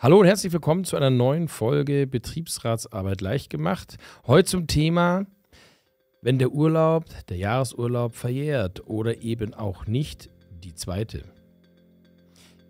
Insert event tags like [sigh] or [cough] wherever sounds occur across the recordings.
Hallo und herzlich willkommen zu einer neuen Folge Betriebsratsarbeit leicht gemacht. Heute zum Thema, wenn der Urlaub, der Jahresurlaub verjährt oder eben auch nicht die zweite.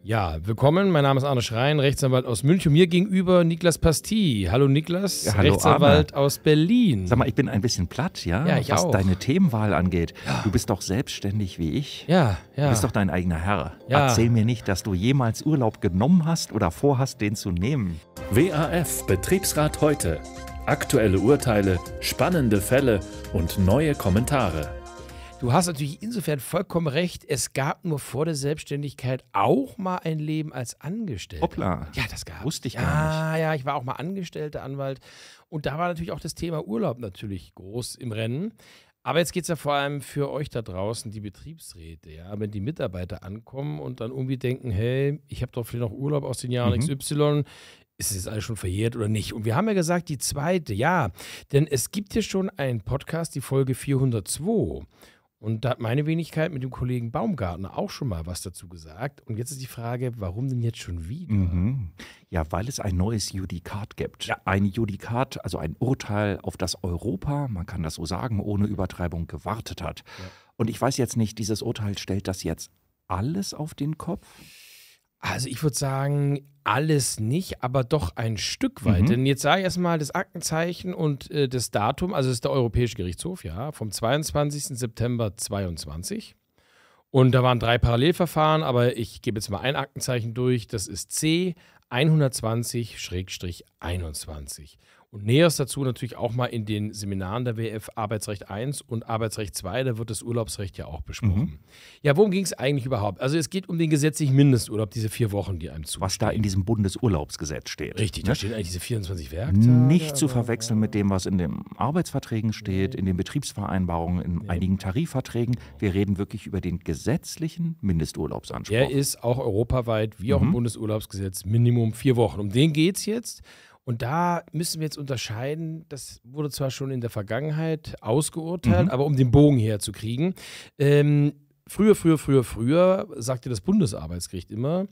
Ja, willkommen. Mein Name ist Arne Schrein, Rechtsanwalt aus München. Mir gegenüber Niklas Pasti. Hallo Niklas, ja, hallo, Rechtsanwalt Arne. aus Berlin. Sag mal, ich bin ein bisschen platt, ja, ja ich was auch. deine Themenwahl angeht. Ja. Du bist doch selbstständig wie ich. Ja, ja. Du bist doch dein eigener Herr. Ja. Erzähl mir nicht, dass du jemals Urlaub genommen hast oder vorhast, den zu nehmen. WAF Betriebsrat heute. Aktuelle Urteile, spannende Fälle und neue Kommentare. Du hast natürlich insofern vollkommen recht. Es gab nur vor der Selbstständigkeit auch mal ein Leben als Angestellter. Hoppla. Ja, das gab es. Wusste ich gar ja, nicht. Ja, ich war auch mal Angestellter Anwalt. Und da war natürlich auch das Thema Urlaub natürlich groß im Rennen. Aber jetzt geht es ja vor allem für euch da draußen, die Betriebsräte, ja, wenn die Mitarbeiter ankommen und dann irgendwie denken, hey, ich habe doch vielleicht noch Urlaub aus den Jahren mhm. XY, ist es jetzt alles schon verjährt oder nicht? Und wir haben ja gesagt, die zweite, ja, denn es gibt hier schon einen Podcast, die Folge 402. Und da hat meine Wenigkeit mit dem Kollegen Baumgartner auch schon mal was dazu gesagt. Und jetzt ist die Frage, warum denn jetzt schon wieder? Mhm. Ja, weil es ein neues Judikat gibt. Ja. Ein Judikat, also ein Urteil, auf das Europa, man kann das so sagen, ohne Übertreibung gewartet hat. Ja. Und ich weiß jetzt nicht, dieses Urteil stellt das jetzt alles auf den Kopf? Also ich würde sagen, alles nicht, aber doch ein Stück weit. Mhm. Denn jetzt sage ich erstmal das Aktenzeichen und äh, das Datum, also es ist der Europäische Gerichtshof, ja, vom 22. September 2022. Und da waren drei Parallelverfahren, aber ich gebe jetzt mal ein Aktenzeichen durch. Das ist C 120-21. Und Näheres dazu natürlich auch mal in den Seminaren der WF Arbeitsrecht 1 und Arbeitsrecht 2, da wird das Urlaubsrecht ja auch besprochen. Mhm. Ja, worum ging es eigentlich überhaupt? Also es geht um den gesetzlichen Mindesturlaub, diese vier Wochen, die einem zu. Was da in diesem Bundesurlaubsgesetz steht. Richtig, ne? da stehen eigentlich diese 24 Werktage. Nicht zu verwechseln mit dem, was in den Arbeitsverträgen steht, in den Betriebsvereinbarungen, in nee. einigen Tarifverträgen. Wir reden wirklich über den gesetzlichen Mindesturlaubsanspruch. Der ist auch europaweit, wie auch mhm. im Bundesurlaubsgesetz, Minimum vier Wochen. Um den geht es jetzt. Und da müssen wir jetzt unterscheiden, das wurde zwar schon in der Vergangenheit ausgeurteilt, mhm. aber um den Bogen herzukriegen. Ähm, früher, früher, früher, früher sagte das Bundesarbeitsgericht immer,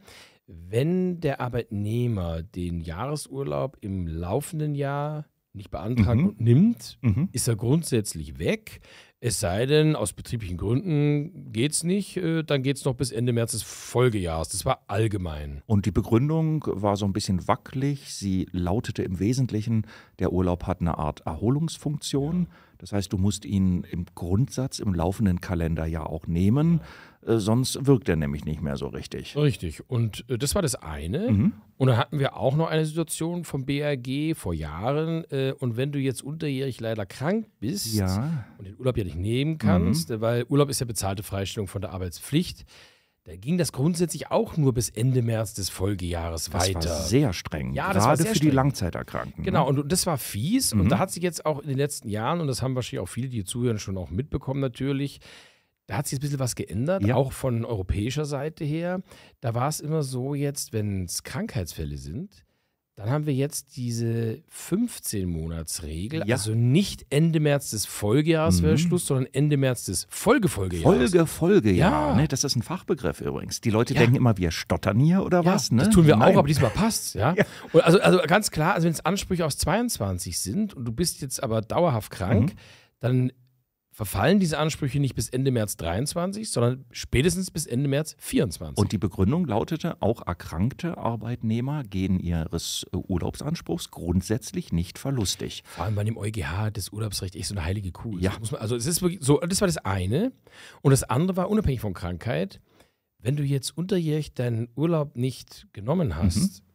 wenn der Arbeitnehmer den Jahresurlaub im laufenden Jahr nicht beantragt mhm. und nimmt, mhm. ist er grundsätzlich weg. Es sei denn, aus betrieblichen Gründen geht es nicht, äh, dann geht es noch bis Ende März des Folgejahres. Das war allgemein. Und die Begründung war so ein bisschen wackelig. Sie lautete im Wesentlichen, der Urlaub hat eine Art Erholungsfunktion. Ja. Das heißt, du musst ihn im Grundsatz im laufenden Kalenderjahr auch nehmen. Ja. Äh, sonst wirkt er nämlich nicht mehr so richtig. Richtig. Und äh, das war das eine. Mhm. Und dann hatten wir auch noch eine Situation vom BRG vor Jahren. Äh, und wenn du jetzt unterjährig leider krank bist ja. und den Urlaub ja nicht nehmen kannst, mhm. Äh, weil Urlaub ist ja bezahlte Freistellung von der Arbeitspflicht, da ging das grundsätzlich auch nur bis Ende März des Folgejahres das weiter. Das war sehr streng. Ja, das Gerade war sehr für streng. die Langzeiterkrankten. Genau, ne? und, und das war fies. Mhm. Und da mhm. hat sich jetzt auch in den letzten Jahren, und das haben wahrscheinlich auch viele, die hier zuhören, schon auch mitbekommen natürlich, da hat sich ein bisschen was geändert, ja. auch von europäischer Seite her. Da war es immer so jetzt, wenn es Krankheitsfälle sind, dann haben wir jetzt diese 15-Monats-Regel, ja. also nicht Ende März des Folgejahres mhm. wäre Schluss, sondern Ende März des Folgefolgejahres. Folge, Folgejahr. Ja. Ne? Das ist ein Fachbegriff übrigens. Die Leute ja. denken immer, wir stottern hier oder was. Ne? Das tun wir Nein. auch, aber diesmal passt [laughs] ja. Und also, also ganz klar, also wenn es Ansprüche aus 22 sind und du bist jetzt aber dauerhaft krank, mhm. dann verfallen diese Ansprüche nicht bis Ende März 23, sondern spätestens bis Ende März 24. Und die Begründung lautete, auch erkrankte Arbeitnehmer gehen ihres äh, Urlaubsanspruchs grundsätzlich nicht verlustig. Vor allem bei dem EuGH, das Urlaubsrecht echt so eine heilige Kuh. Ja. Man, also es ist wirklich so, das war das eine. Und das andere war unabhängig von Krankheit, wenn du jetzt unterjährig deinen Urlaub nicht genommen hast, mhm.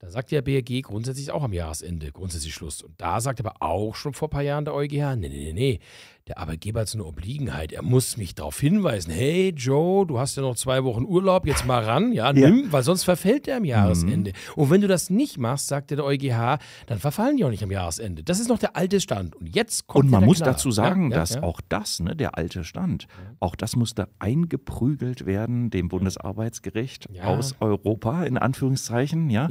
Da sagt der BRG grundsätzlich auch am Jahresende, grundsätzlich Schluss. Und da sagt aber auch schon vor ein paar Jahren der EuGH, nee, nee, nee, nee, der Arbeitgeber hat so eine Obliegenheit. Er muss mich darauf hinweisen, hey Joe, du hast ja noch zwei Wochen Urlaub, jetzt mal ran, ja, nimm, ja. weil sonst verfällt der am mhm. Jahresende. Mhm. Und wenn du das nicht machst, sagt der EuGH, dann verfallen die auch nicht am Jahresende. Das ist noch der alte Stand. Und jetzt kommt Und man muss Knall. dazu sagen, ja, dass ja. auch das, ne, der alte Stand, auch das musste eingeprügelt werden, dem Bundesarbeitsgericht aus Europa, in Anführungszeichen, ja.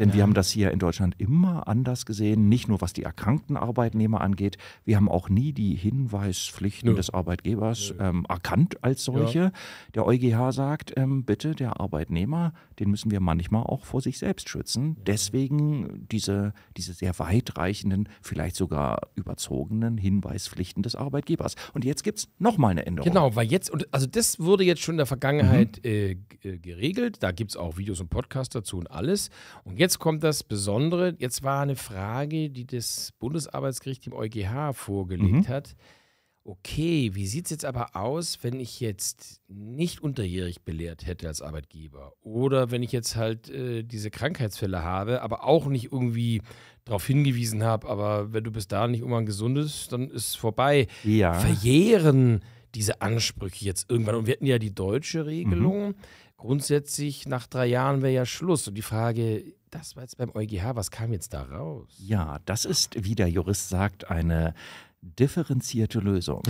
Denn wir haben das hier in Deutschland immer anders gesehen, nicht nur was die erkrankten Arbeitnehmer angeht, wir haben auch nie die Hinweise Hinweispflichten ja. des Arbeitgebers ähm, erkannt als solche. Der EuGH sagt, ähm, bitte, der Arbeitnehmer, den müssen wir manchmal auch vor sich selbst schützen. Deswegen diese, diese sehr weitreichenden, vielleicht sogar überzogenen Hinweispflichten des Arbeitgebers. Und jetzt gibt es nochmal eine Änderung. Genau, weil jetzt, und also das wurde jetzt schon in der Vergangenheit mhm. äh, äh geregelt. Da gibt es auch Videos und Podcasts dazu und alles. Und jetzt kommt das Besondere. Jetzt war eine Frage, die das Bundesarbeitsgericht dem EuGH vorgelegt mhm. hat okay, wie sieht es jetzt aber aus, wenn ich jetzt nicht unterjährig belehrt hätte als Arbeitgeber? Oder wenn ich jetzt halt äh, diese Krankheitsfälle habe, aber auch nicht irgendwie darauf hingewiesen habe, aber wenn du bis da nicht irgendwann gesund bist, dann ist es vorbei. Ja. Verjähren diese Ansprüche jetzt irgendwann. Und wir hatten ja die deutsche Regelung. Mhm. Grundsätzlich nach drei Jahren wäre ja Schluss. Und die Frage, das war jetzt beim EuGH, was kam jetzt da raus? Ja, das ist, wie der Jurist sagt, eine differenzierte Lösung.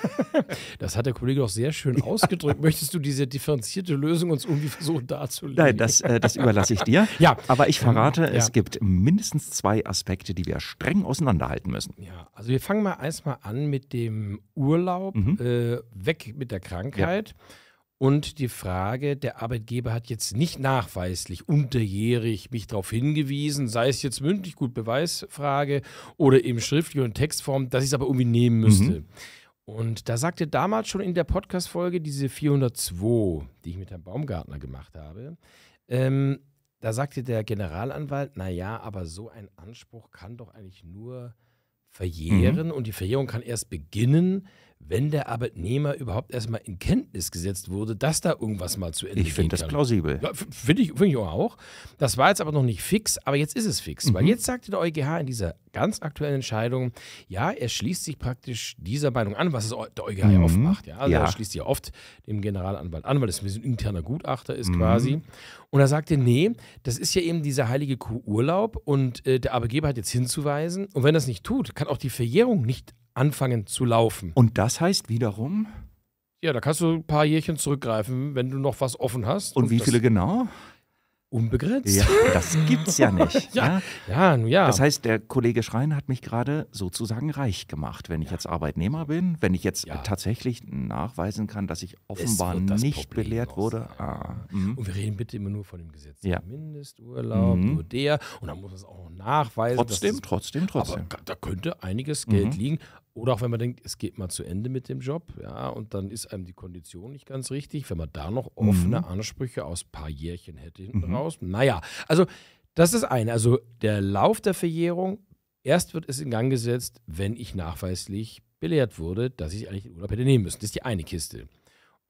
[laughs] das hat der Kollege auch sehr schön ausgedrückt. Möchtest du diese differenzierte Lösung uns irgendwie versuchen darzulegen? Nein, das, äh, das überlasse ich dir. ja. Aber ich verrate, ähm, ja. es gibt mindestens zwei Aspekte, die wir streng auseinanderhalten müssen. Ja, also wir fangen mal erstmal an mit dem Urlaub, mhm. äh, weg mit der Krankheit. Ja. Und die Frage, der Arbeitgeber hat jetzt nicht nachweislich unterjährig mich darauf hingewiesen, sei es jetzt mündlich, gut Beweisfrage oder eben schriftlich und Textform, dass ich es aber irgendwie nehmen müsste. Mhm. Und da sagte damals schon in der Podcast-Folge, diese 402, die ich mit Herrn Baumgartner gemacht habe, ähm, da sagte der Generalanwalt, naja, aber so ein Anspruch kann doch eigentlich nur verjähren mhm. und die Verjährung kann erst beginnen, wenn der Arbeitnehmer überhaupt erstmal in Kenntnis gesetzt wurde, dass da irgendwas mal zu Ende Ich finde das plausibel. Ja, finde ich, find ich auch. Das war jetzt aber noch nicht fix, aber jetzt ist es fix. Mhm. Weil jetzt sagte der EuGH in dieser ganz aktuellen Entscheidung, ja, er schließt sich praktisch dieser Meinung an, was der EuGH mhm. ja oft macht. Ja? Also ja. Er schließt sich ja oft dem Generalanwalt an, weil das ein interner Gutachter ist mhm. quasi. Und er sagte, nee, das ist ja eben dieser heilige Kuhurlaub und äh, der Arbeitgeber hat jetzt hinzuweisen. Und wenn er das nicht tut, kann auch die Verjährung nicht anfangen zu laufen. Und das heißt wiederum? Ja, da kannst du ein paar Jährchen zurückgreifen, wenn du noch was offen hast. Und, und wie viele genau? Unbegrenzt. Ja, das gibt's ja nicht. [laughs] ja, ja? Ja, Das heißt, der Kollege Schrein hat mich gerade sozusagen reich gemacht, wenn ich ja. jetzt Arbeitnehmer bin, wenn ich jetzt ja. tatsächlich nachweisen kann, dass ich offenbar nicht Problem belehrt wurde. Ah. Mhm. Und wir reden bitte immer nur von dem Gesetz. Ja. Mindesturlaub, mhm. nur der. Und dann muss man es auch noch nachweisen. Trotzdem, trotzdem, trotzdem. Aber da könnte einiges Geld mhm. liegen. Oder auch wenn man denkt, es geht mal zu Ende mit dem Job, ja, und dann ist einem die Kondition nicht ganz richtig, wenn man da noch mhm. offene mhm. Ansprüche aus ein paar Jährchen hätte hinten mhm. raus. Naja, also das ist eine. Also der Lauf der Verjährung, erst wird es in Gang gesetzt, wenn ich nachweislich belehrt wurde, dass ich eigentlich den Urlaub hätte nehmen müssen. Das ist die eine Kiste.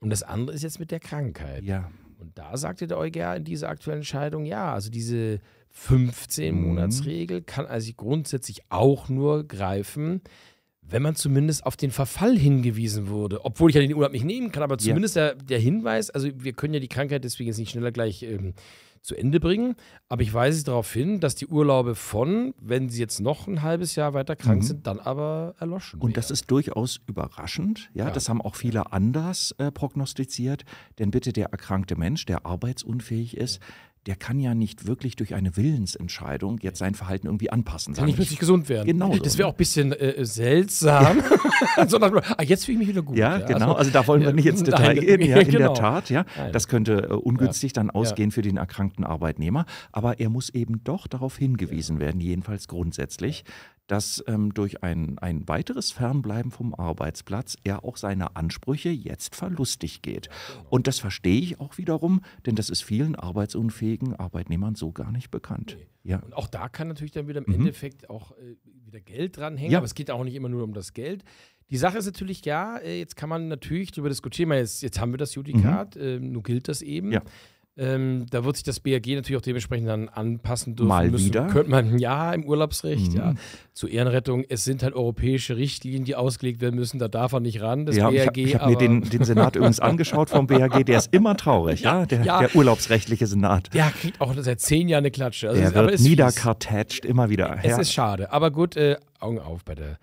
Und das andere ist jetzt mit der Krankheit. Ja. Und da sagte der EuGH in dieser aktuellen Entscheidung, ja, also diese 15-Monats-Regel mhm. kann also grundsätzlich auch nur greifen, wenn man zumindest auf den Verfall hingewiesen wurde. Obwohl ich ja den Urlaub nicht nehmen kann, aber zumindest ja. der, der, Hinweis, also wir können ja die Krankheit deswegen jetzt nicht schneller gleich ähm, zu Ende bringen, aber ich weise darauf hin, dass die Urlaube von, wenn sie jetzt noch ein halbes Jahr weiter krank mhm. sind, dann aber erloschen. Und wäre. das ist durchaus überraschend, ja, ja. das haben auch viele anders äh, prognostiziert, denn bitte der erkrankte Mensch, der arbeitsunfähig ist, ja der kann ja nicht wirklich durch eine Willensentscheidung jetzt sein Verhalten irgendwie anpassen. Kann ich plötzlich gesund werden. Genau. Das wäre auch ein bisschen äh, äh seltsam. Ja. [laughs] ah, jetzt fühle ich mich wieder gut. Ja, ja. Also, genau. Also, da wollen wir äh, nicht ins Detail nein, gehen. Ja, [laughs] in genau. der Tat, ja. Nein. Das könnte äh, ungünstig dann ausgehen für den erkrankten Arbeitnehmer. Aber er muss eben doch darauf hingewiesen werden, jedenfalls grundsätzlich, dass ähm, durch ein, ein weiteres Fernbleiben vom Arbeitsplatz er auch seine Ansprüche jetzt verlustig geht. Genau. Und das verstehe ich auch wiederum, denn das ist vielen arbeitsunfähigen Arbeitnehmern so gar nicht bekannt. Nee. Ja. Und auch da kann natürlich dann wieder im mhm. Endeffekt auch äh, wieder Geld dranhängen, ja. aber es geht auch nicht immer nur um das Geld. Die Sache ist natürlich, ja, äh, jetzt kann man natürlich darüber diskutieren, jetzt, jetzt haben wir das Judikat, mhm. äh, nun gilt das eben. Ja. Ähm, da wird sich das BAG natürlich auch dementsprechend dann anpassen dürfen Mal müssen. Wieder? Könnte man ja im Urlaubsrecht, mhm. ja. Zur Ehrenrettung, es sind halt europäische Richtlinien, die ausgelegt werden müssen, da darf er nicht ran, das ja, BAG. Ich, hab, habe mir den, den Senat übrigens angeschaut vom BAG, der ist immer traurig, ja, ja? Der, ja, der, urlaubsrechtliche Senat. Der kriegt auch seit zehn Jahren eine Klatsche. Also der ist, wird niederkartätscht immer wieder. Es ist schade, aber gut, äh, Augen auf bei der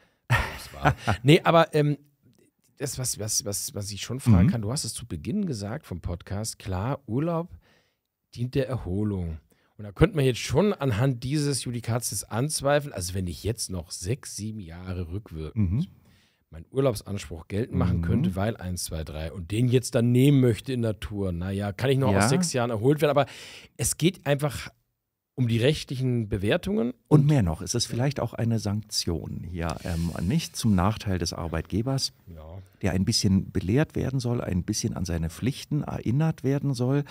Nee, aber ähm, das, was, was, was, was ich schon fragen mhm. kann, du hast es zu Beginn gesagt vom Podcast, klar, Urlaub dient der Erholung. Und da könnte man jetzt schon anhand dieses Judikats anzweifeln, also wenn ich jetzt noch sechs, sieben Jahre rückwirkend mhm. meinen Urlaubsanspruch geltend machen mhm. könnte, weil eins, zwei, drei und den jetzt dann nehmen möchte in Natur, naja, kann ich noch ja. aus sechs Jahren erholt werden. Aber es geht einfach um die rechtlichen Bewertungen. Und, und mehr noch, ist es vielleicht auch eine Sanktion hier, ähm, nicht zum Nachteil des Arbeitgebers, ja. der ein bisschen belehrt werden soll, ein bisschen an seine Pflichten erinnert werden soll.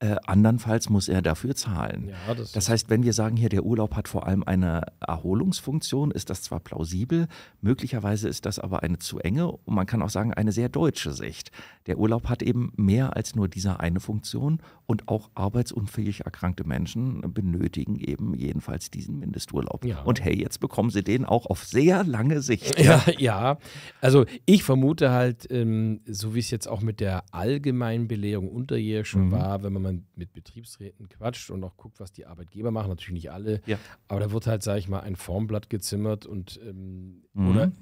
Äh, andernfalls muss er dafür zahlen. Ja, das, das, heißt, wenn wir sagen, hier der Urlaub hat vor allem eine Erholungsfunktion, ist das zwar plausibel, möglicherweise ist das aber eine zu enge und man kann auch sagen, eine sehr deutsche Sicht. Der Urlaub hat eben mehr als nur diese eine Funktion und auch arbeitsunfähig erkrankte Menschen benötigen eben jedenfalls diesen Mindesturlaub. Ja. Und hey, jetzt bekommen sie den auch auf sehr lange Sicht. Ja, [laughs] ja. also ich vermute halt, ähm, so wie es jetzt auch mit der allgemeinen Belehrung unterjährig schon mhm. war, wenn man man mit Betriebsräten quatscht und auch guckt, was die Arbeitgeber machen, natürlich nicht alle, ja. aber da wird halt, sage ich mal, ein Formblatt gezimmert und ähm, Mhm. Oder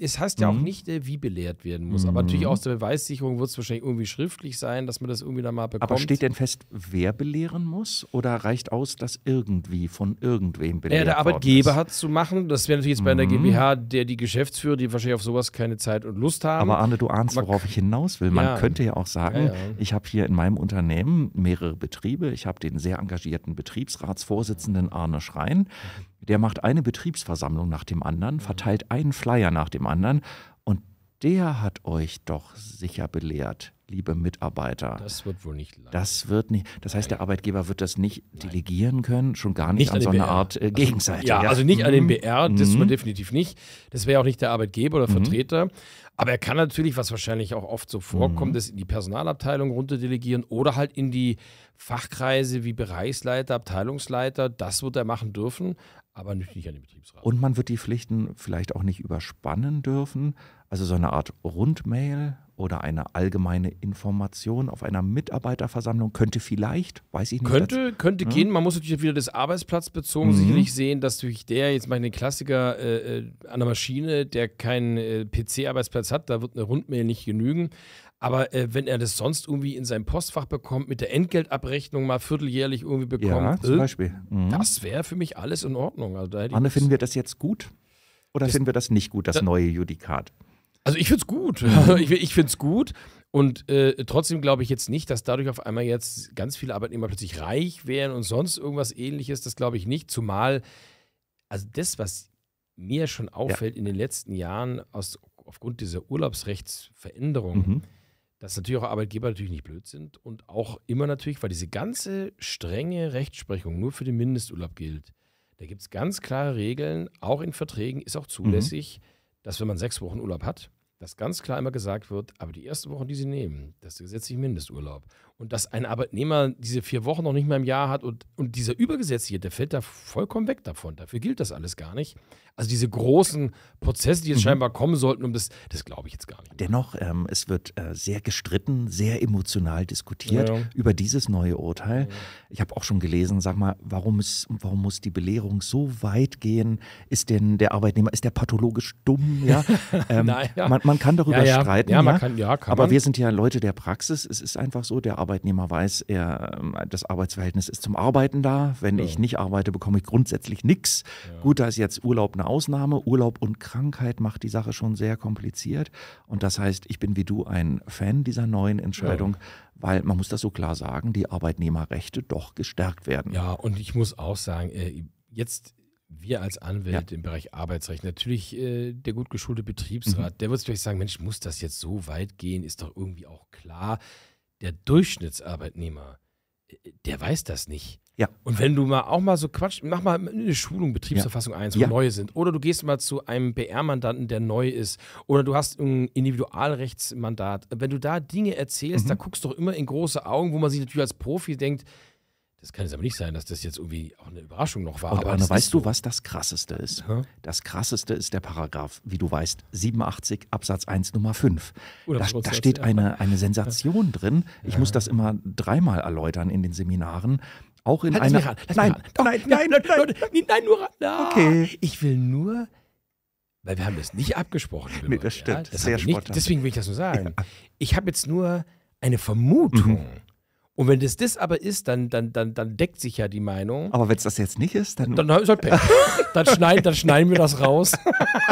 es heißt ja auch mhm. nicht, äh, wie belehrt werden muss. Mhm. Aber natürlich aus der Beweissicherung wird es wahrscheinlich irgendwie schriftlich sein, dass man das irgendwie dann mal bekommt. Aber steht denn fest, wer belehren muss? Oder reicht aus, dass irgendwie von irgendwem belehrt wird? Ja, der Arbeitgeber hat zu machen. Das wäre natürlich jetzt bei mhm. einer GmbH, der die Geschäftsführer, die wahrscheinlich auf sowas keine Zeit und Lust haben. Aber Arne, du ahnst, man worauf ich hinaus will. Man ja. könnte ja auch sagen, ja, ja. ich habe hier in meinem Unternehmen mehrere Betriebe. Ich habe den sehr engagierten Betriebsratsvorsitzenden Arne Schrein der macht eine Betriebsversammlung nach dem anderen, mhm. verteilt einen Flyer nach dem anderen und der hat euch doch sicher belehrt, liebe Mitarbeiter. Das wird wohl nicht lang. Das wird nicht. Das heißt, der Arbeitgeber wird das nicht Nein. delegieren können, schon gar nicht, nicht an, an so einer Art äh, also, Gegenseite. Also, ja, ja, also nicht an den mhm. BR, das mhm. definitiv nicht. Das wäre auch nicht der Arbeitgeber oder mhm. Vertreter. Mhm. Aber er kann natürlich, was wahrscheinlich auch oft so vorkommt, mhm. das in die Personalabteilung runterdelegieren oder halt in die Fachkreise wie Bereichsleiter, Abteilungsleiter. Das wird er machen dürfen, aber nicht, nicht an den Betriebsrat. Und man wird die Pflichten vielleicht auch nicht überspannen dürfen. Also so eine Art Rundmail oder eine allgemeine Information auf einer Mitarbeiterversammlung könnte vielleicht, weiß ich nicht. Könnte, das, könnte gehen. Man muss natürlich wieder das arbeitsplatzbezogen mhm. sicherlich sehen, dass durch der, jetzt mache ich den Klassiker äh, äh, an der Maschine, der keinen äh, PC-Arbeitsplatz das hat, da wird eine Rundmail nicht genügen. Aber äh, wenn er das sonst irgendwie in seinem Postfach bekommt, mit der Entgeltabrechnung mal vierteljährlich irgendwie bekommt, ja, zum äh, Beispiel. Mhm. das wäre für mich alles in Ordnung. Also Anne, finden wir das jetzt gut? Oder das, finden wir das nicht gut, das da, neue Judikat? Also ich finde es gut. [laughs] [laughs] ich, ich finde es gut. Und äh, trotzdem glaube ich jetzt nicht, dass dadurch auf einmal jetzt ganz viele Arbeitnehmer plötzlich reich wären und sonst irgendwas ähnliches. Das glaube ich nicht. Zumal, also das, was mir schon auffällt ja. in den letzten Jahren aus aufgrund dieser Urlaubsrechtsveränderung, mhm. dass natürlich auch Arbeitgeber natürlich nicht blöd sind und auch immer natürlich, weil diese ganze strenge Rechtsprechung nur für den Mindesturlaub gilt, da gibt es ganz klare Regeln, auch in Verträgen ist auch mhm. zulässig, mhm. dass wenn man sechs Wochen Urlaub hat, dass ganz klar immer gesagt wird, aber die ersten Wochen, die Sie nehmen, das ist der gesetzliche Mindesturlaub. Und dass ein Arbeitnehmer diese vier Wochen noch nicht mehr im Jahr hat und, und dieser Übergesetzliche, der fällt da vollkommen weg davon. Dafür gilt das alles gar nicht. Also diese großen Prozesse, die jetzt mhm. scheinbar kommen sollten, um das, das glaube ich jetzt gar nicht. Dennoch, ähm, es wird äh, sehr gestritten, sehr emotional diskutiert ja, ja. über dieses neue Urteil. Ja. Ich habe auch schon gelesen, sag mal, warum, ist, warum muss die Belehrung so weit gehen? Ist denn der Arbeitnehmer, ist der pathologisch dumm? Ja? [laughs] Ähm, man, man, kann darüber streiten. Kann, kann aber man. wir sind ja Leute der Praxis. Es ist einfach so, der Arbeitnehmer Arbeitnehmer weiß, er, ähm, das Arbeitsverhältnis ist zum Arbeiten da. Wenn ja. ich nicht arbeite, bekomme ich grundsätzlich nichts. Ja. Gut, da ist jetzt Urlaub eine Ausnahme. Urlaub und Krankheit macht die Sache schon sehr kompliziert. Und das heißt, ich bin wie du ein Fan dieser neuen Entscheidung, ja. weil man muss das so klar sagen, die Arbeitnehmerrechte doch gestärkt werden. Ja, und ich muss auch sagen, äh, jetzt wir als Anwälte ja. im Bereich Arbeitsrecht, natürlich äh, der gut geschulte Betriebsrat, mhm. der wird sich vielleicht sagen, Mensch, muss das jetzt so weit gehen, ist doch irgendwie auch klar der Durchschnittsarbeitnehmer, äh, der weiß das nicht. Ja. Und wenn du mal auch mal so quatscht, mach mal eine Schulung, Betriebsverfassung ja. 1, wo ja. neue sind. Oder du gehst mal zu einem BR-Mandanten, der neu ist. Oder du hast ein Individualrechtsmandat. Wenn du da Dinge erzählst, mhm. da guckst du doch immer in große Augen, wo man sich natürlich als Profi denkt, das kann jetzt aber nicht sein, dass das jetzt irgendwie auch eine Überraschung noch war. Und aber Arne, weißt du, was das Krasseste ist? Aha. Das Krasseste ist der Paragraph, wie du weißt, 87 Absatz 1 Nummer 5. Oder Da, da, steht eine, eine Sensation drin. Ich ja. muss das immer dreimal erläutern in den Seminaren. Auch in halt einer. Ran, nein, nein, nein, nein, nein, nein, nein, nur ran. Na, okay. Ich will nur weil wir haben das nicht abgesprochen. Leute, nee, das stimmt. Ja? Das Sehr nicht, Deswegen will ich das nur sagen. Ja. Ich habe jetzt nur eine Vermutung, mhm. Und wenn das das aber ist, dann, dann, dann, dann deckt sich ja die Meinung. Aber wenn es das jetzt nicht ist, dann. Dann ist halt Pech. [laughs] Dann, schneid, dann schneiden wir das raus.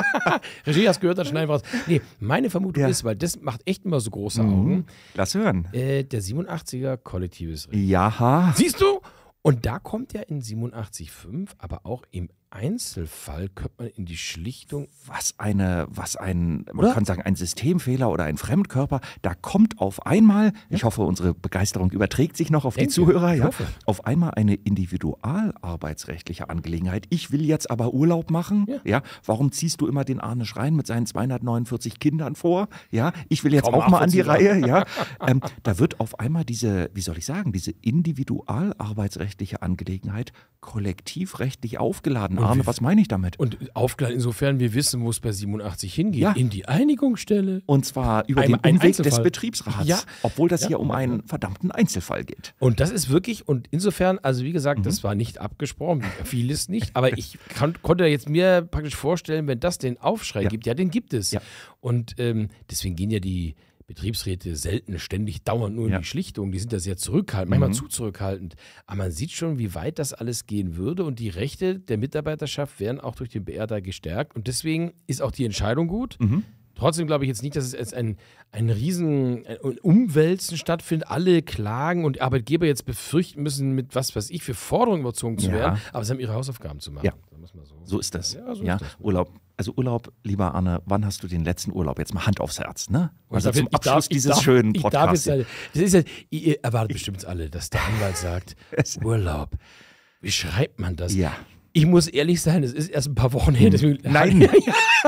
[laughs] Regie, hast gehört, dann schneiden wir raus. Nee, meine Vermutung ja. ist, weil das macht echt immer so große mhm. Augen. Mhm. Lass hören. Äh, der 87er kollektives Ja. Jaha. Siehst du? Und da kommt ja in 87.5, aber auch im Einzelfall könnte man in die Schlichtung. Was eine, was ein, man oder? kann sagen, ein Systemfehler oder ein Fremdkörper, da kommt auf einmal, ja. ich hoffe, unsere Begeisterung überträgt sich noch auf Denke, die Zuhörer, ja, auf einmal eine individualarbeitsrechtliche Angelegenheit. Ich will jetzt aber Urlaub machen, ja. ja. Warum ziehst du immer den Arne Schrein mit seinen 249 Kindern vor? Ja, ich will jetzt Komm, auch mal an die Reihe, ja. [laughs] ähm, da wird auf einmal diese, wie soll ich sagen, diese individualarbeitsrechtliche Angelegenheit kollektivrechtlich aufgeladen. Arme. Was meine ich damit? Und aufklären insofern, wir wissen, wo es bei 87 hingeht. Ja. In die Einigungsstelle. Und zwar über ein, den Umweg Einzelfall. des Betriebsrats. Ja. Obwohl das ja. hier um einen verdammten Einzelfall geht. Und das ist wirklich, und insofern, also wie gesagt, mhm. das war nicht abgesprochen, vieles nicht. Aber ich kann, konnte jetzt mir praktisch vorstellen, wenn das den Aufschrei gibt, ja, den gibt es. Und ähm, deswegen gehen ja die Betriebsräte selten ständig dauernd nur ja. in die Schlichtung. Die sind da sehr zurückhaltend, manchmal mhm. zu zurückhaltend. Aber man sieht schon, wie weit das alles gehen würde. Und die Rechte der Mitarbeiterschaft werden auch durch den BR da gestärkt. Und deswegen ist auch die Entscheidung gut. Mhm. Trotzdem glaube ich jetzt nicht, dass es jetzt ein, ein riesen Umwälzen stattfindet. Alle klagen und Arbeitgeber jetzt befürchten müssen, mit was weiß ich, für Forderungen überzogen zu ja. werden. Aber sie haben ihre Hausaufgaben zu machen. Ja. So, ist das. Ja, so ist das. Urlaub also Urlaub, lieber Arne, wann hast du den letzten Urlaub? Jetzt mal Hand aufs Herz, ne? Also darf, zum Abschluss darf, dieses darf, schönen Podcasts. das ist ja, ihr erwartet bestimmt alle, dass der Anwalt sagt, [laughs] Urlaub. Wie schreibt man das? Ja. Ich muss ehrlich sein, es ist erst ein paar Wochen her. Nein. Hm. [laughs]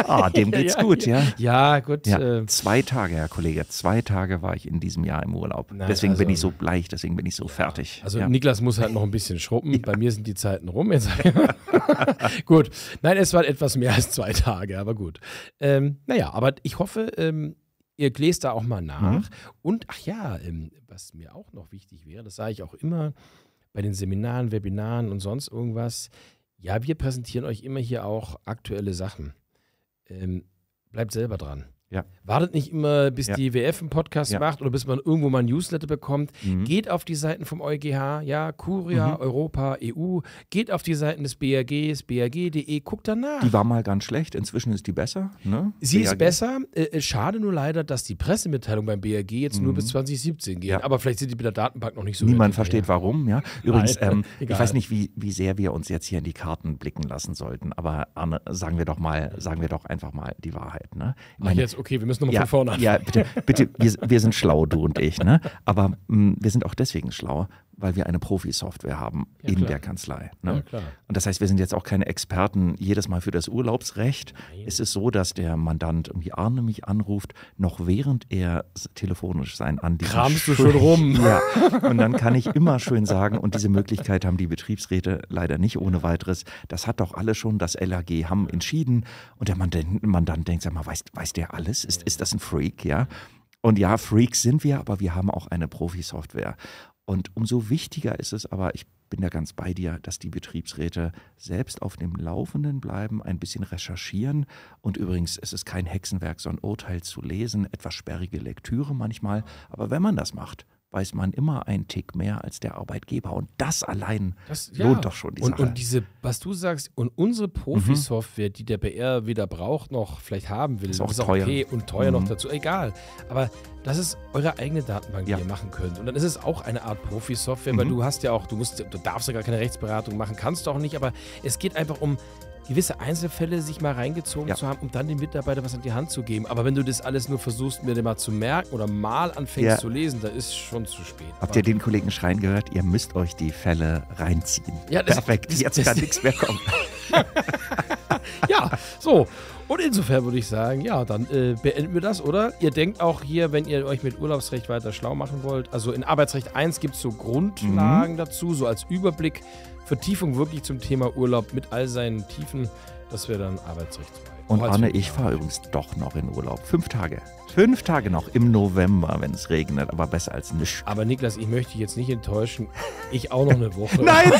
Ah, dem geht's ja, gut, ja. Ja, gut. Äh, zwei Tage, Herr Kollege, zwei Tage war ich in diesem Jahr im Urlaub. Nein, deswegen also, bin ich so bleich, deswegen bin ich so fertig. Also Niklas muss halt noch ein bisschen schrubben. Bei mir sind die Zeiten rum. Jetzt. [laughs] gut. Nein, es war etwas mehr als zwei Tage, aber gut. Ähm, naja, aber ich hoffe, ähm, ihr gläst da auch mal nach. Mhm. Und ach ja, ähm, was mir auch noch wichtig wäre, das sage ich auch immer bei den Seminaren, Webinaren und sonst irgendwas, ja, wir präsentieren euch immer hier auch aktuelle Sachen. Ähm, bleibt selber dran. Ja. Wartet nicht immer, bis ja. die WF einen Podcast ja. macht oder bis man irgendwo mal ein Newsletter bekommt. Mhm. Geht auf die Seiten vom EuGH, ja, Curia, mhm. Europa, EU. Geht auf die Seiten des BRGs, brg.de, guckt danach. Die war mal ganz schlecht, inzwischen ist die besser. Ne? Sie BRG. ist besser. Äh, äh, schade nur leider, dass die Pressemitteilung beim BRG jetzt mhm. nur bis 2017 geht. Aber vielleicht sind die mit der Datenbank noch nicht so Niemand versteht mehr. warum, ja. Übrigens, ähm, [laughs] ich weiß nicht, wie, wie sehr wir uns jetzt hier in die Karten blicken lassen sollten, aber Arne, sagen wir doch mal, sagen wir doch einfach mal die Wahrheit. Ne? Ich meine, Ach, jetzt okay, wir müssen nochmal ja, von vorne anfangen. Ja, bitte, bitte wir, wir, sind schlau, du und ich, ne? aber mh, mm, wir sind auch deswegen schlau, weil wir eine Profi-Software haben ja, in klar. der Kanzlei. Ne? Ja, und das heißt, wir sind jetzt auch keine Experten jedes Mal für das Urlaubsrecht. Nein. Es ist so, dass der Mandant irgendwie Arne mich anruft, noch während er telefonisch sein Anliegen Kramst du schon rum. [laughs] Ja. Und dann kann ich immer schön sagen, und diese Möglichkeit haben die Betriebsräte leider nicht ohne weiteres. Das hat doch alle schon das LAG haben entschieden. Und der Mandant, Mandant denkt, sag mal, weiß, weiß der alles? Ist, ist das ein Freak? Ja. Und ja, Freaks sind wir, aber wir haben auch eine Profi-Software. Und umso wichtiger ist es aber, ich bin da ganz bei dir, dass die Betriebsräte selbst auf dem Laufenden bleiben, ein bisschen recherchieren. Und übrigens, es ist kein Hexenwerk, so ein Urteil zu lesen, etwas sperrige Lektüre manchmal. Aber wenn man das macht, weiß man immer einen Tick mehr als der Arbeitgeber. Und das allein das, ja. lohnt doch schon die und, Sache. Und diese, was du sagst, und unsere Profi-Software, mhm. die der BR weder braucht noch vielleicht haben will, ist auch, ist teuer. okay und teuer mhm. noch dazu, egal. Aber das ist eure eigene Datenbank, ja. die ihr machen könnt. Und dann ist es auch eine Art Profi-Software, mhm. weil du hast ja auch, du musst, du darfst ja gar keine Rechtsberatung machen, kannst du auch nicht, aber es geht einfach um gewisse Einzelfälle sich mal reingezogen ja. zu haben, um dann den Mitarbeiter was an die Hand zu geben. Aber wenn du das alles nur versuchst, mir mal zu merken oder mal anfängst ja. zu lesen, da ist schon zu spät. Habt ihr den Kollegen schreien gehört? Ihr müsst euch die Fälle reinziehen. Ja, das, Perfekt, das, jetzt das, kann nichts mehr kommen. [laughs] ja, so. Und insofern würde ich sagen, ja, dann äh, beenden wir das, oder? Ihr denkt auch hier, wenn ihr euch mit Urlaubsrecht weiter schlau machen wollt, also in Arbeitsrecht 1 gibt es so Grundlagen mhm. dazu, so als Überblick, Vertiefung wirklich zum Thema Urlaub mit all seinen Tiefen. dass wir dann arbeitsrechtsweit. Und Anne, ich fahre übrigens doch noch in Urlaub. Fünf Tage. Fünf Tage noch im November, wenn es regnet, aber besser als nichts. Aber Niklas, ich möchte dich jetzt nicht enttäuschen. Ich auch noch eine Woche. [laughs] Nein!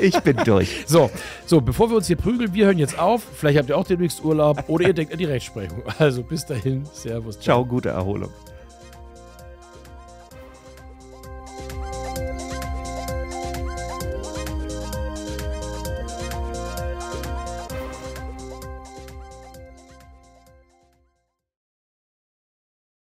Ich bin durch. So, so, bevor wir uns hier prügeln, wir hören jetzt auf. Vielleicht habt ihr auch demnächst Urlaub oder ihr denkt an die Rechtsprechung. Also bis dahin, Servus. Ciao, ciao gute Erholung.